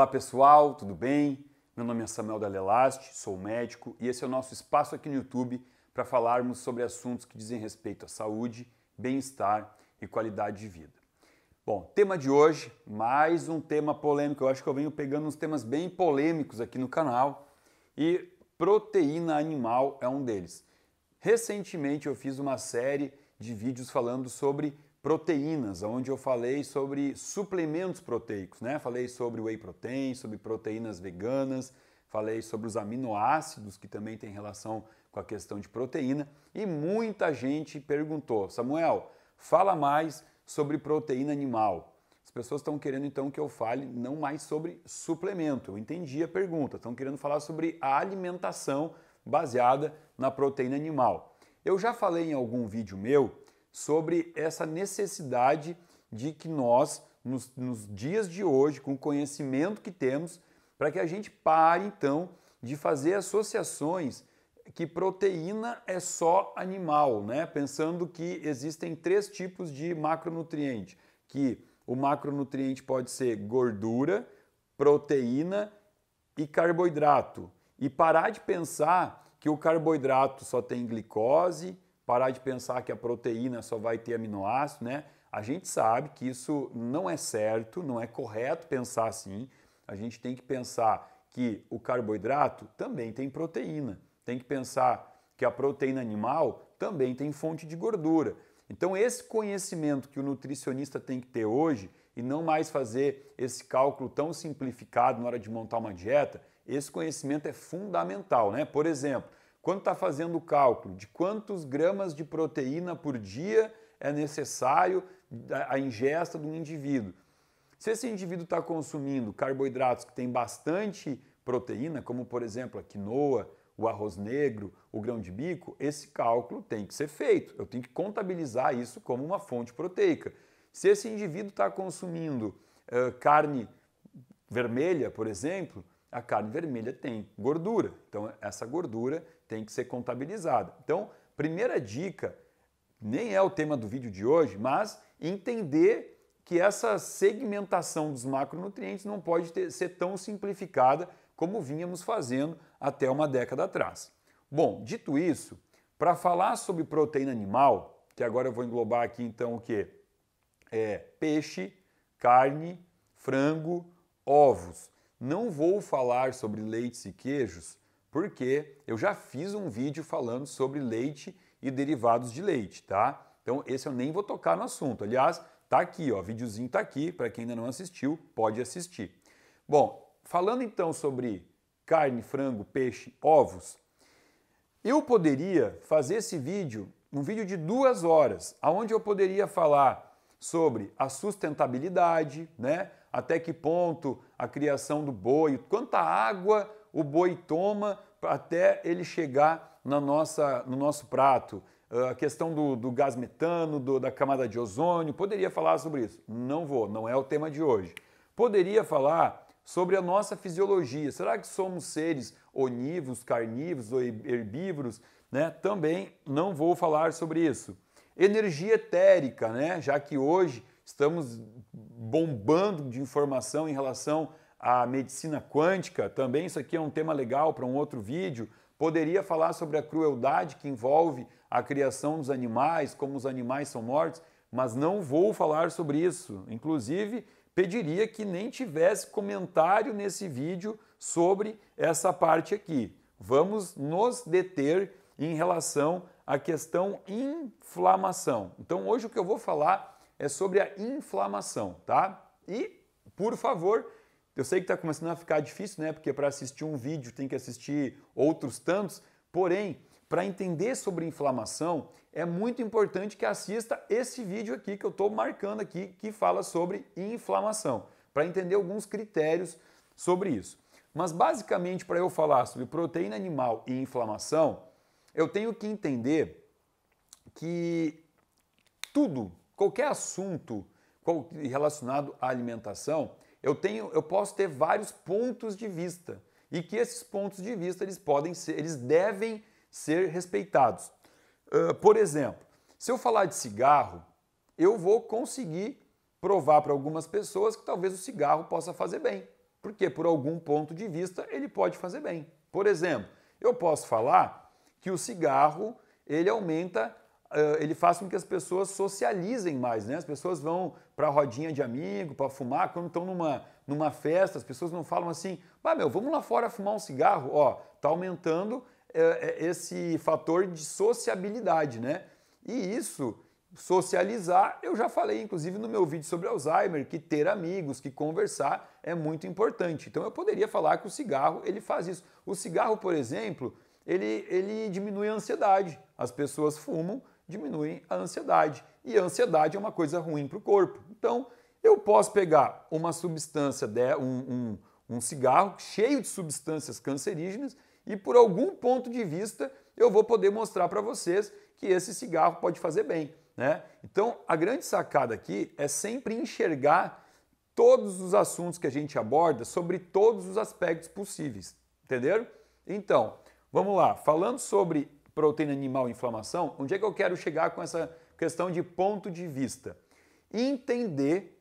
Olá pessoal, tudo bem? Meu nome é Samuel Dalelast, sou médico e esse é o nosso espaço aqui no YouTube para falarmos sobre assuntos que dizem respeito à saúde, bem-estar e qualidade de vida. Bom, tema de hoje, mais um tema polêmico. Eu acho que eu venho pegando uns temas bem polêmicos aqui no canal e proteína animal é um deles. Recentemente eu fiz uma série de vídeos falando sobre proteínas, onde eu falei sobre suplementos proteicos, né? Falei sobre whey protein, sobre proteínas veganas, falei sobre os aminoácidos que também tem relação com a questão de proteína e muita gente perguntou: "Samuel, fala mais sobre proteína animal". As pessoas estão querendo então que eu fale não mais sobre suplemento. Eu entendi a pergunta. Estão querendo falar sobre a alimentação baseada na proteína animal. Eu já falei em algum vídeo meu sobre essa necessidade de que nós, nos, nos dias de hoje, com o conhecimento que temos, para que a gente pare então de fazer associações que proteína é só animal, né? Pensando que existem três tipos de macronutriente, que o macronutriente pode ser gordura, proteína e carboidrato. E parar de pensar que o carboidrato só tem glicose, parar de pensar que a proteína só vai ter aminoácido, né? A gente sabe que isso não é certo, não é correto pensar assim. A gente tem que pensar que o carboidrato também tem proteína. Tem que pensar que a proteína animal também tem fonte de gordura. Então, esse conhecimento que o nutricionista tem que ter hoje e não mais fazer esse cálculo tão simplificado na hora de montar uma dieta, esse conhecimento é fundamental, né? Por exemplo, quando está fazendo o cálculo de quantos gramas de proteína por dia é necessário a ingesta de um indivíduo. Se esse indivíduo está consumindo carboidratos que têm bastante proteína, como por exemplo a quinoa, o arroz negro, o grão de bico, esse cálculo tem que ser feito. Eu tenho que contabilizar isso como uma fonte proteica. Se esse indivíduo está consumindo uh, carne vermelha, por exemplo, a carne vermelha tem gordura. Então, essa gordura tem que ser contabilizada. Então, primeira dica, nem é o tema do vídeo de hoje, mas entender que essa segmentação dos macronutrientes não pode ter, ser tão simplificada como vínhamos fazendo até uma década atrás. Bom, dito isso, para falar sobre proteína animal, que agora eu vou englobar aqui então o que? É peixe, carne, frango, ovos. Não vou falar sobre leites e queijos porque eu já fiz um vídeo falando sobre leite e derivados de leite, tá? Então esse eu nem vou tocar no assunto. Aliás, tá aqui, ó, videozinho tá aqui, para quem ainda não assistiu, pode assistir. Bom, falando então sobre carne, frango, peixe, ovos, eu poderia fazer esse vídeo, um vídeo de duas horas, aonde eu poderia falar sobre a sustentabilidade, né? até que ponto a criação do boi, quanta água o boi toma até ele chegar na nossa, no nosso prato. Ah, a questão do, do gás metano, do, da camada de ozônio, poderia falar sobre isso. Não vou, não é o tema de hoje. Poderia falar sobre a nossa fisiologia. Será que somos seres onívoros, carnívoros ou herbívoros? Né? Também não vou falar sobre isso. Energia etérica, né? já que hoje Estamos bombando de informação em relação à medicina quântica. Também isso aqui é um tema legal para um outro vídeo. Poderia falar sobre a crueldade que envolve a criação dos animais, como os animais são mortos, mas não vou falar sobre isso. Inclusive, pediria que nem tivesse comentário nesse vídeo sobre essa parte aqui. Vamos nos deter em relação à questão inflamação. Então, hoje o que eu vou falar é sobre a inflamação, tá? E, por favor, eu sei que está começando a ficar difícil, né? Porque para assistir um vídeo tem que assistir outros tantos. Porém, para entender sobre inflamação, é muito importante que assista esse vídeo aqui que eu estou marcando aqui, que fala sobre inflamação, para entender alguns critérios sobre isso. Mas basicamente, para eu falar sobre proteína animal e inflamação, eu tenho que entender que tudo Qualquer assunto relacionado à alimentação, eu tenho, eu posso ter vários pontos de vista e que esses pontos de vista eles podem ser, eles devem ser respeitados. Uh, por exemplo, se eu falar de cigarro, eu vou conseguir provar para algumas pessoas que talvez o cigarro possa fazer bem, porque por algum ponto de vista ele pode fazer bem. Por exemplo, eu posso falar que o cigarro ele aumenta ele faz com que as pessoas socializem mais, né? As pessoas vão para a rodinha de amigo, para fumar, quando estão numa, numa festa, as pessoas não falam assim, ah, meu, vamos lá fora fumar um cigarro, ó, tá aumentando esse fator de sociabilidade, né? E isso, socializar, eu já falei, inclusive, no meu vídeo sobre Alzheimer, que ter amigos, que conversar é muito importante. Então eu poderia falar que o cigarro, ele faz isso. O cigarro, por exemplo, ele, ele diminui a ansiedade. As pessoas fumam, diminuem a ansiedade. E a ansiedade é uma coisa ruim para o corpo. Então, eu posso pegar uma substância, um, um, um cigarro cheio de substâncias cancerígenas e, por algum ponto de vista, eu vou poder mostrar para vocês que esse cigarro pode fazer bem. Né? Então, a grande sacada aqui é sempre enxergar todos os assuntos que a gente aborda sobre todos os aspectos possíveis. Entenderam? Então, vamos lá. Falando sobre proteína animal e inflamação, onde é que eu quero chegar com essa questão de ponto de vista? Entender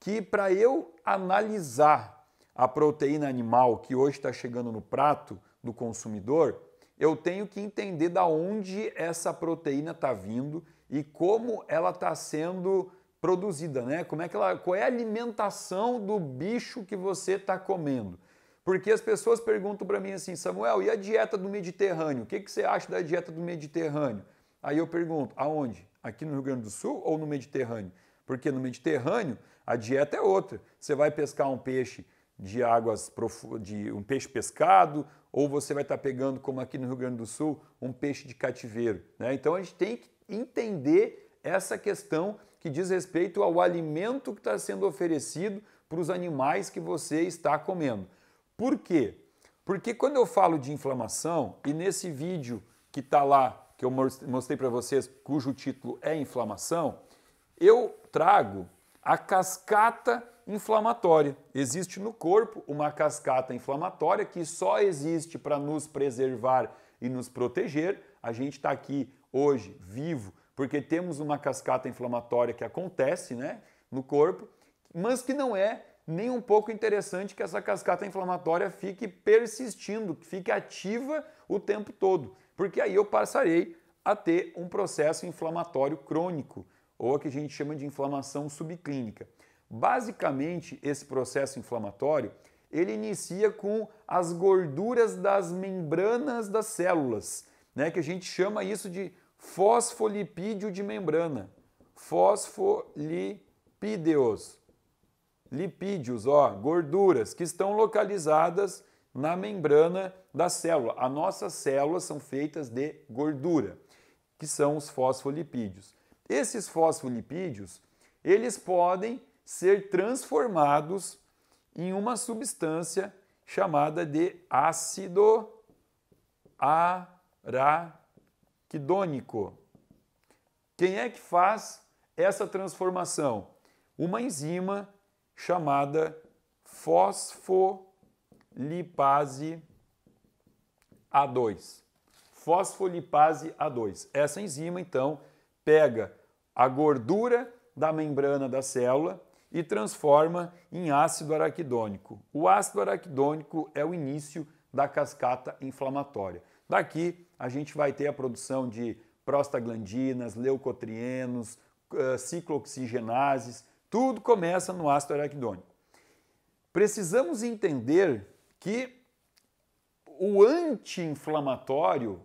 que para eu analisar a proteína animal que hoje está chegando no prato do consumidor, eu tenho que entender da onde essa proteína está vindo e como ela está sendo produzida, né? Como é que ela, qual é a alimentação do bicho que você está comendo? Porque as pessoas perguntam para mim assim, Samuel, e a dieta do Mediterrâneo? O que, que você acha da dieta do Mediterrâneo? Aí eu pergunto, aonde? Aqui no Rio Grande do Sul ou no Mediterrâneo? Porque no Mediterrâneo a dieta é outra. Você vai pescar um peixe de águas profundas, de um peixe pescado, ou você vai estar tá pegando, como aqui no Rio Grande do Sul, um peixe de cativeiro. Né? Então a gente tem que entender essa questão que diz respeito ao alimento que está sendo oferecido para os animais que você está comendo. Por quê? Porque quando eu falo de inflamação, e nesse vídeo que está lá, que eu mostrei para vocês, cujo título é Inflamação, eu trago a cascata inflamatória. Existe no corpo uma cascata inflamatória que só existe para nos preservar e nos proteger. A gente está aqui hoje, vivo, porque temos uma cascata inflamatória que acontece né, no corpo, mas que não é nem um pouco interessante que essa cascata inflamatória fique persistindo, que fique ativa o tempo todo, porque aí eu passarei a ter um processo inflamatório crônico, ou a que a gente chama de inflamação subclínica. Basicamente, esse processo inflamatório, ele inicia com as gorduras das membranas das células, né, que a gente chama isso de fosfolipídio de membrana. Fosfolipídeos lipídios, ó, gorduras, que estão localizadas na membrana da célula. As nossas células são feitas de gordura, que são os fosfolipídios. Esses fosfolipídios, eles podem ser transformados em uma substância chamada de ácido araquidônico. Quem é que faz essa transformação? Uma enzima chamada fosfolipase A2. Fosfolipase A2. Essa enzima, então, pega a gordura da membrana da célula e transforma em ácido araquidônico. O ácido araquidônico é o início da cascata inflamatória. Daqui a gente vai ter a produção de prostaglandinas, leucotrienos, ciclooxigenases, tudo começa no ácido araquidônico. Precisamos entender que o anti-inflamatório,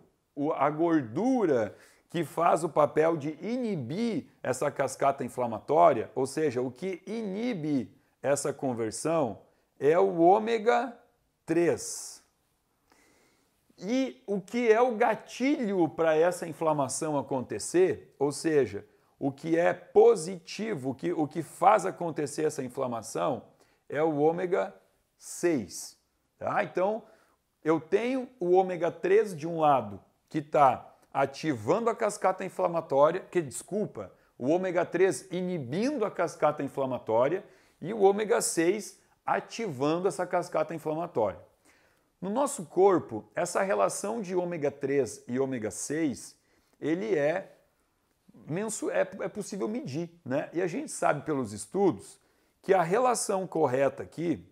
a gordura que faz o papel de inibir essa cascata inflamatória, ou seja, o que inibe essa conversão é o ômega 3. E o que é o gatilho para essa inflamação acontecer, ou seja, o que é positivo, o que, o que faz acontecer essa inflamação é o ômega 6. Tá? Então, eu tenho o ômega 3 de um lado que está ativando a cascata inflamatória, que desculpa, o ômega 3 inibindo a cascata inflamatória e o ômega 6 ativando essa cascata inflamatória. No nosso corpo, essa relação de ômega 3 e ômega 6, ele é é, é possível medir. Né? E a gente sabe pelos estudos que a relação correta aqui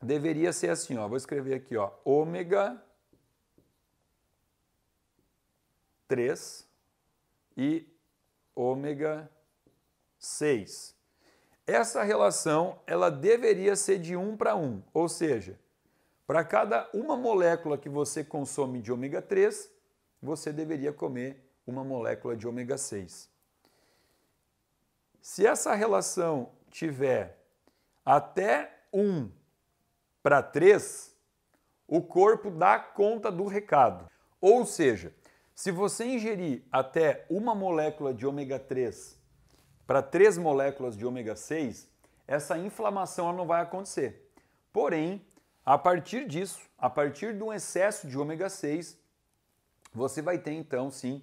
deveria ser assim, ó, vou escrever aqui, ó, ômega 3 e ômega 6. Essa relação ela deveria ser de 1 para 1, ou seja, para cada uma molécula que você consome de ômega 3, você deveria comer uma molécula de ômega 6. Se essa relação tiver até 1 para 3, o corpo dá conta do recado. Ou seja, se você ingerir até uma molécula de ômega 3 para três moléculas de ômega 6, essa inflamação não vai acontecer. Porém, a partir disso, a partir de um excesso de ômega 6, você vai ter então sim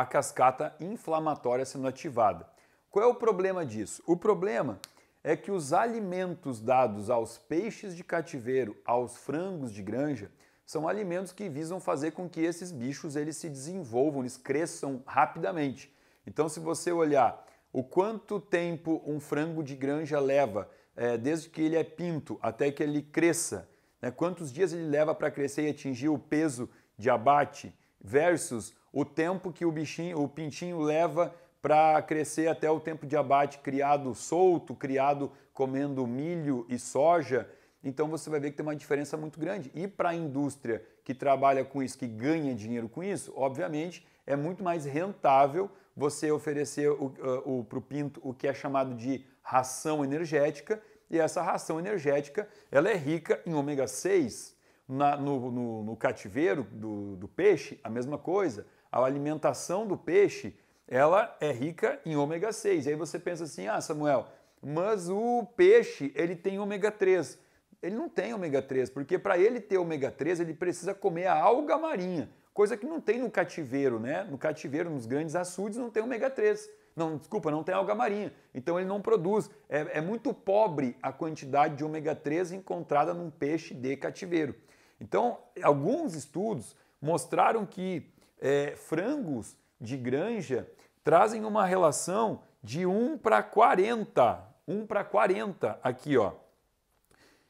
a cascata inflamatória sendo ativada. Qual é o problema disso? O problema é que os alimentos dados aos peixes de cativeiro, aos frangos de granja, são alimentos que visam fazer com que esses bichos eles se desenvolvam, eles cresçam rapidamente. Então, se você olhar o quanto tempo um frango de granja leva, é, desde que ele é pinto até que ele cresça, né, quantos dias ele leva para crescer e atingir o peso de abate, versus o tempo que o bichinho, o pintinho leva para crescer até o tempo de abate criado solto, criado comendo milho e soja, então você vai ver que tem uma diferença muito grande. E para a indústria que trabalha com isso, que ganha dinheiro com isso, obviamente é muito mais rentável você oferecer para o ah, pinto o que é chamado de ração energética, e essa ração energética ela é rica em ômega 6. Na, no, no, no, cativeiro do, do peixe, a mesma coisa a alimentação do peixe ela é rica em ômega 6. E aí você pensa assim, ah, Samuel, mas o peixe ele tem ômega 3. Ele não tem ômega 3, porque para ele ter ômega 3, ele precisa comer a alga marinha, coisa que não tem no cativeiro, né? No cativeiro, nos grandes açudes, não tem ômega 3. Não, desculpa, não tem alga marinha. Então ele não produz. É, é muito pobre a quantidade de ômega 3 encontrada num peixe de cativeiro. Então, alguns estudos mostraram que é, frangos de granja trazem uma relação de 1 para 40. 1 para 40 aqui, ó.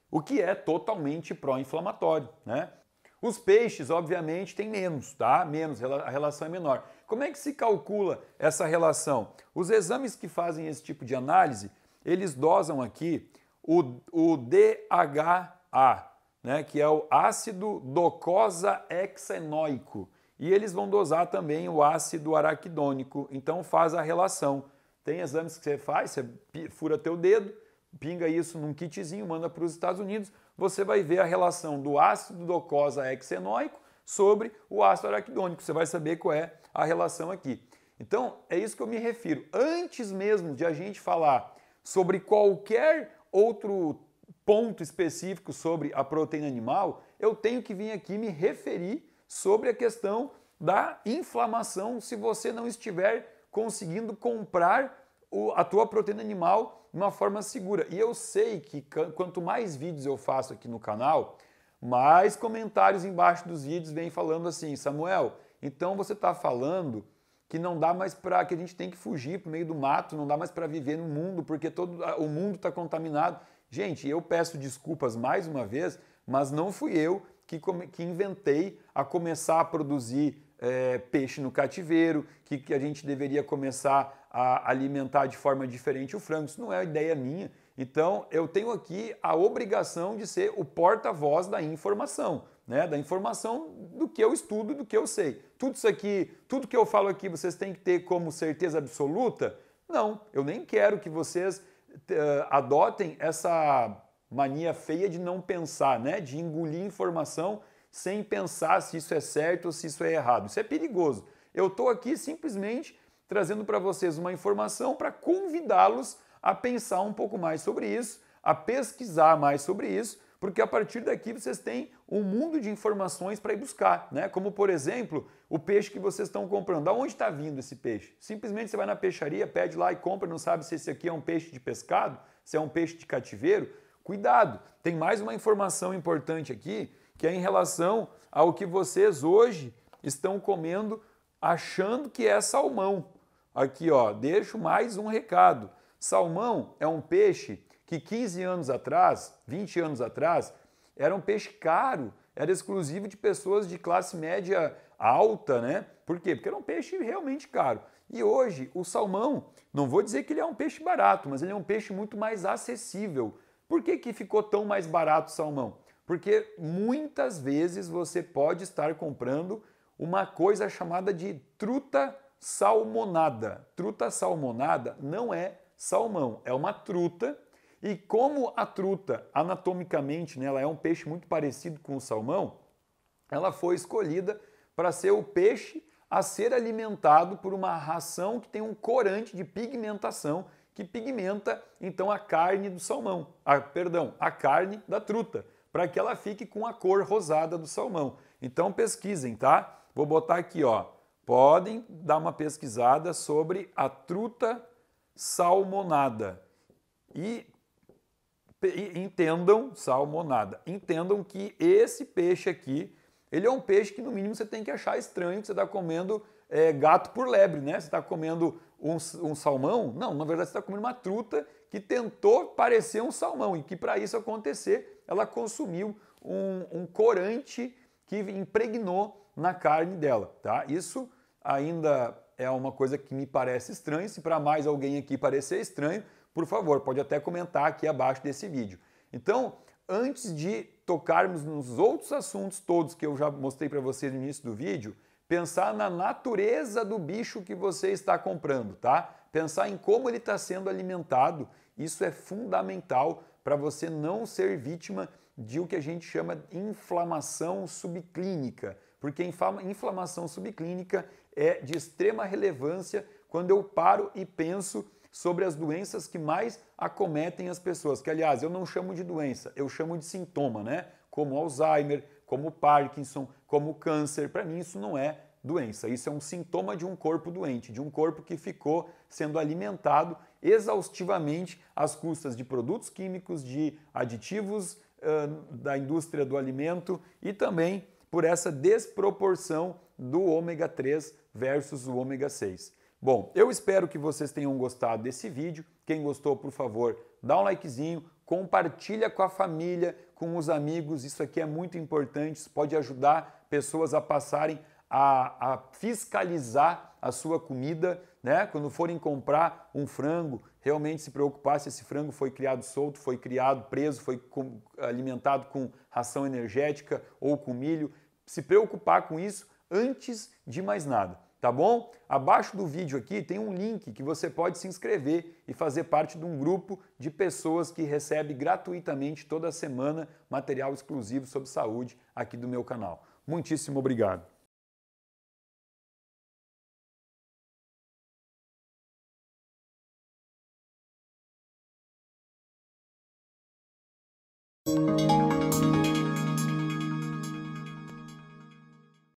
O que é totalmente pró-inflamatório, né? Os peixes, obviamente, têm menos, tá? Menos, a relação é menor. Como é que se calcula essa relação? Os exames que fazem esse tipo de análise, eles dosam aqui o, o DHA, né? que é o ácido docosa hexenoico. E eles vão dosar também o ácido araquidônico, então faz a relação. Tem exames que você faz, você fura teu dedo, pinga isso num kitzinho, manda para os Estados Unidos, você vai ver a relação do ácido docosa hexenoico sobre o ácido araquidônico. Você vai saber qual é a relação aqui. Então, é isso que eu me refiro. Antes mesmo de a gente falar sobre qualquer outro ponto específico sobre a proteína animal, eu tenho que vir aqui me referir sobre a questão da inflamação se você não estiver conseguindo comprar a tua proteína animal de uma forma segura. E eu sei que quanto mais vídeos eu faço aqui no canal, mais comentários embaixo dos vídeos vêm falando assim, Samuel, então você está falando que não dá mais para que a gente tem que fugir para o meio do mato, não dá mais para viver no mundo porque todo o mundo está contaminado. Gente, eu peço desculpas mais uma vez, mas não fui eu que, que inventei a começar a produzir é, peixe no cativeiro, que, que a gente deveria começar a alimentar de forma diferente o frango. Isso não é ideia minha. Então, eu tenho aqui a obrigação de ser o porta-voz da informação, né? da informação do que eu estudo, do que eu sei. Tudo isso aqui, tudo que eu falo aqui, vocês têm que ter como certeza absoluta? Não, eu nem quero que vocês uh, adotem essa mania feia de não pensar, né? De engolir informação sem pensar se isso é certo ou se isso é errado. Isso é perigoso. Eu estou aqui simplesmente trazendo para vocês uma informação para convidá-los a pensar um pouco mais sobre isso, a pesquisar mais sobre isso, porque a partir daqui vocês têm um mundo de informações para ir buscar, né? Como por exemplo, o peixe que vocês estão comprando. Da onde está vindo esse peixe? Simplesmente você vai na peixaria, pede lá e compra, não sabe se esse aqui é um peixe de pescado, se é um peixe de cativeiro, Cuidado, tem mais uma informação importante aqui, que é em relação ao que vocês hoje estão comendo achando que é salmão. Aqui, ó, deixo mais um recado. Salmão é um peixe que 15 anos atrás, 20 anos atrás, era um peixe caro, era exclusivo de pessoas de classe média alta, né? Por quê? Porque era um peixe realmente caro. E hoje, o salmão, não vou dizer que ele é um peixe barato, mas ele é um peixe muito mais acessível. Por que, que ficou tão mais barato o salmão? Porque muitas vezes você pode estar comprando uma coisa chamada de truta salmonada. Truta salmonada não é salmão, é uma truta. E como a truta, anatomicamente, né, ela é um peixe muito parecido com o salmão, ela foi escolhida para ser o peixe a ser alimentado por uma ração que tem um corante de pigmentação que pigmenta então a carne do salmão, a, ah, perdão, a carne da truta, para que ela fique com a cor rosada do salmão. Então pesquisem, tá? Vou botar aqui, ó. Podem dar uma pesquisada sobre a truta salmonada e entendam salmonada. Entendam que esse peixe aqui, ele é um peixe que no mínimo você tem que achar estranho, que você está comendo é, gato por lebre, né? Você está comendo um, um, salmão? Não, na verdade você está comendo uma truta que tentou parecer um salmão e que para isso acontecer ela consumiu um, um corante que impregnou na carne dela, tá? Isso ainda é uma coisa que me parece estranha. Se para mais alguém aqui parecer estranho, por favor, pode até comentar aqui abaixo desse vídeo. Então, antes de tocarmos nos outros assuntos todos que eu já mostrei para vocês no início do vídeo, Pensar na natureza do bicho que você está comprando, tá? Pensar em como ele está sendo alimentado. Isso é fundamental para você não ser vítima de o que a gente chama de inflamação subclínica, porque inflamação subclínica é de extrema relevância quando eu paro e penso sobre as doenças que mais acometem as pessoas, que aliás eu não chamo de doença, eu chamo de sintoma, né? Como Alzheimer, como Parkinson, como câncer. Para mim, isso não é doença. Isso é um sintoma de um corpo doente, de um corpo que ficou sendo alimentado exaustivamente às custas de produtos químicos, de aditivos uh, da indústria do alimento e também por essa desproporção do ômega 3 versus o ômega 6. Bom, eu espero que vocês tenham gostado desse vídeo. Quem gostou, por favor, dá um likezinho, compartilha com a família, com os amigos. Isso aqui é muito importante, isso pode ajudar pessoas a passarem a, a fiscalizar a sua comida, né? Quando forem comprar um frango, realmente se preocupar se esse frango foi criado solto, foi criado preso, foi com, alimentado com ração energética ou com milho. Se preocupar com isso antes de mais nada tá bom? Abaixo do vídeo aqui tem um link que você pode se inscrever e fazer parte de um grupo de pessoas que recebe gratuitamente toda semana material exclusivo sobre saúde aqui do meu canal. Muitíssimo obrigado.